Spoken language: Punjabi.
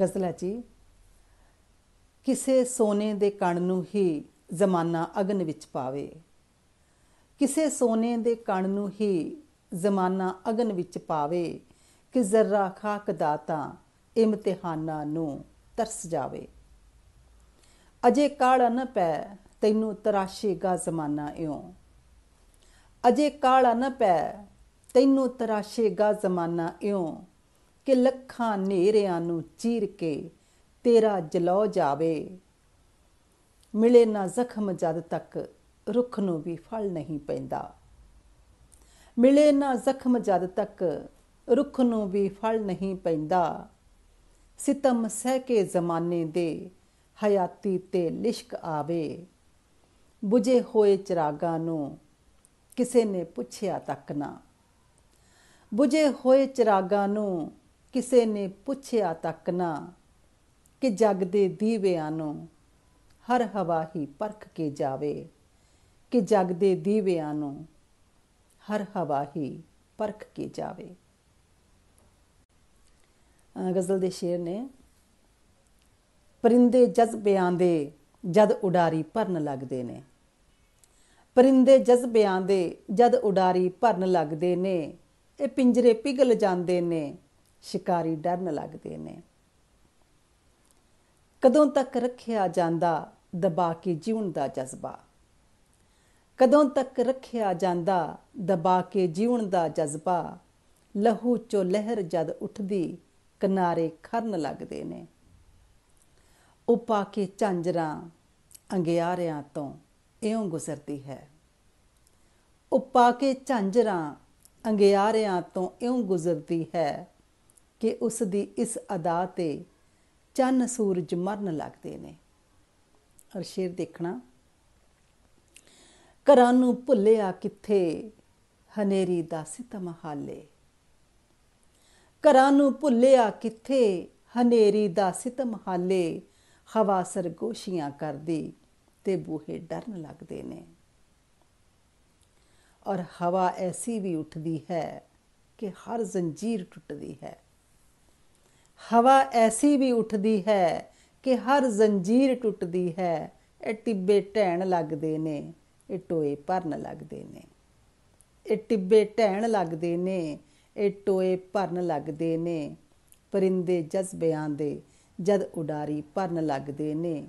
ਗਜ਼ਲ ਹੈ ਜੀ ਕਿਸੇ ਸੋਨੇ ਦੇ ਕਣ ਨੂੰ ਹੀ ਜ਼ਮਾਨਾ ਅਗਨ ਵਿੱਚ ਪਾਵੇ ਕਿਸੇ ਸੋਨੇ ਦੇ ਕਣ ਨੂੰ ਹੀ ਜ਼ਮਾਨਾ ਅਗਨ ਵਿੱਚ ਪਾਵੇ ਕਿ ਜ਼ਰਾ ਖਾਕ ਦਾਤਾ ਇਮਤਿਹਾਨਾਂ ਨੂੰ ਤਰਸ ਜਾਵੇ ਅਜੇ ਕਾਲਾ ਨ ਪੈ ਤੈਨੂੰ ਤਰਾਸ਼ੇਗਾ ਜ਼ਮਾਨਾ ਇਉਂ ਅਜੇ ਕਾਲਾ ਨ ਪੈ ਤੈਨੂੰ ਤਰਾਸ਼ੇਗਾ ਜ਼ਮਾਨਾ ਇਉਂ ਕਿ ਲੱਖਾਂ ਨੇਰਿਆਂ ਨੂੰ چیر ਕੇ ਤੇਰਾ ਜਲੋ ਜਾਵੇ ਮਿਲੇ ਨਾ ਜ਼ਖਮ ਜਦ ਤੱਕ ਰੁੱਖ ਨੂੰ ਵੀ ਫਲ ਨਹੀਂ ਪੈਂਦਾ ਮਿਲੇ ਨਾ ਜ਼ਖਮ ਜਦ ਤੱਕ ਰੁੱਖ ਨੂੰ ਵੀ ਫਲ ਨਹੀਂ ਪੈਂਦਾ ਸਿਤਮ ਸਹਿ ਕੇ ਜ਼ਮਾਨੇ ਦੇ ਹਯਾਤੀ ਤੇ ਲਿਸ਼ਕ ਆਵੇ 부ਝੇ ਹੋਏ ਚਰਾਗਾਂ ਨੂੰ ਕਿਸੇ ਨੇ ਪੁੱਛਿਆ ਤੱਕ ਨਾ 부ਝੇ ਹੋਏ ਚਰਾਗਾਂ ਨੂੰ ਕਿਸੇ ਨੇ ਪੁੱਛਿਆ ਤੱਕ ਨਾ ਕਿ ਜਗ ਦੇ ਦੀਵਿਆਂ ਨੂੰ ਹਰ ਹਵਾ ਹੀ ਪਰਖ ਕੇ ਜਾਵੇ ਕਿ ਜਗ ਦੇ ਦੀਵਿਆਂ ਨੂੰ ਹਰ ਹਵਾ ਹੀ ਪਰਖ ਕੇ ਜਾਵੇ ਗਜ਼ਲ ਦੇ ਸ਼ੇਰ ਨੇ ਪਰਿੰਦੇ ਜਜ਼ਬਿਆਂ ਦੇ ਜਦ ਉਡਾਰੀ ਭਰਨ ਲੱਗਦੇ ਨੇ ਪਰਿੰਦੇ ਜਜ਼ਬਿਆਂ ਦੇ ਜਦ ਉਡਾਰੀ ਭਰਨ ਲੱਗਦੇ ਨੇ ਇਹ ਪਿੰਜਰੇ ਪਿਗਲ ਜਾਂਦੇ ਨੇ ਸ਼ਿਕਾਰੀ ਡਰਨ ਲੱਗਦੇ ਨੇ ਕਦੋਂ ਤੱਕ ਰੱਖਿਆ ਜਾਂਦਾ ਦਬਾ ਕੇ ਜੀਉਣ ਦਾ ਜਜ਼ਬਾ ਕਦੋਂ ਤੱਕ ਰੱਖਿਆ ਜਾਂਦਾ ਦਬਾ ਕੇ ਜੀਉਣ ਦਾ ਜਜ਼ਬਾ ਲਹੂ ਚੋ ਲਹਿਰ ਜਦ ਉੱਠਦੀ ਕਿਨਾਰੇ ਖਰਨ ਲੱਗਦੇ ਨੇ ਉਪਾ ਕੇ ਝਾਂਜਰਾਂ ਅੰਗਿਆਰਿਆਂ ਤੋਂ ਇਉਂ ਗੁਜ਼ਰਦੀ ਹੈ ਉਪਾ ਕੇ ਝਾਂਜਰਾਂ ਅੰਗਿਆਰਿਆਂ ਤੋਂ ਇਉਂ ਗੁਜ਼ਰਦੀ ਹੈ ਕਿ ਉਸ ਦੀ ਇਸ ਅਦਾ ਤੇ ਚੰਨ ਸੂਰਜ ਮਰਨ ਲੱਗਦੇ ਨੇ ਔਰ ਸ਼ੇਰ ਦੇਖਣਾ ਘਰਾਂ ਨੂੰ ਭੁੱਲਿਆ ਕਿੱਥੇ ਹਨੇਰੀ ਦਾ ਸਿਤਮ ਹਾਲੇ ਘਰਾਂ ਨੂੰ ਭੁੱਲਿਆ ਕਿੱਥੇ ਹਨੇਰੀ ਦਾ ਸਿਤਮ ਹਾਲੇ ਹਵਾ ਸਰਗੋਸ਼ੀਆਂ ਕਰਦੀ ਤੇ ਬੂਹੇ ਡਰਨ ਲੱਗਦੇ ਨੇ ਔਰ ਹਵਾ ਐਸੀ ਵੀ ਉੱਠਦੀ ਹੈ ਕਿ ਹਰ ਜ਼ੰਜੀਰ ਟੁੱਟਦੀ ਹੈ ਹਵਾ ਐਸੀ ਵੀ ਉੱਠਦੀ ਹੈ ਕਿ ਹਰ ਜ਼ੰਜੀਰ ਟੁੱਟਦੀ ਹੈ ਇਹ ਟਿੱਬੇ ਢਹਿਣ ਲੱਗਦੇ ਨੇ ਇਹ ਟੋਏ ਭਰਨ ਲੱਗਦੇ ਨੇ ਇਹ ਟਿੱਬੇ ਢਹਿਣ ਲੱਗਦੇ ਨੇ ਇਹ ਟੋਏ ਭਰਨ ਲੱਗਦੇ ਨੇ ਪਰਿੰਦੇ ਜਜ਼ਬਿਆਂ ਦੇ ਜਦ ਉਡਾਰੀ ਭਰਨ ਲੱਗਦੇ ਨੇ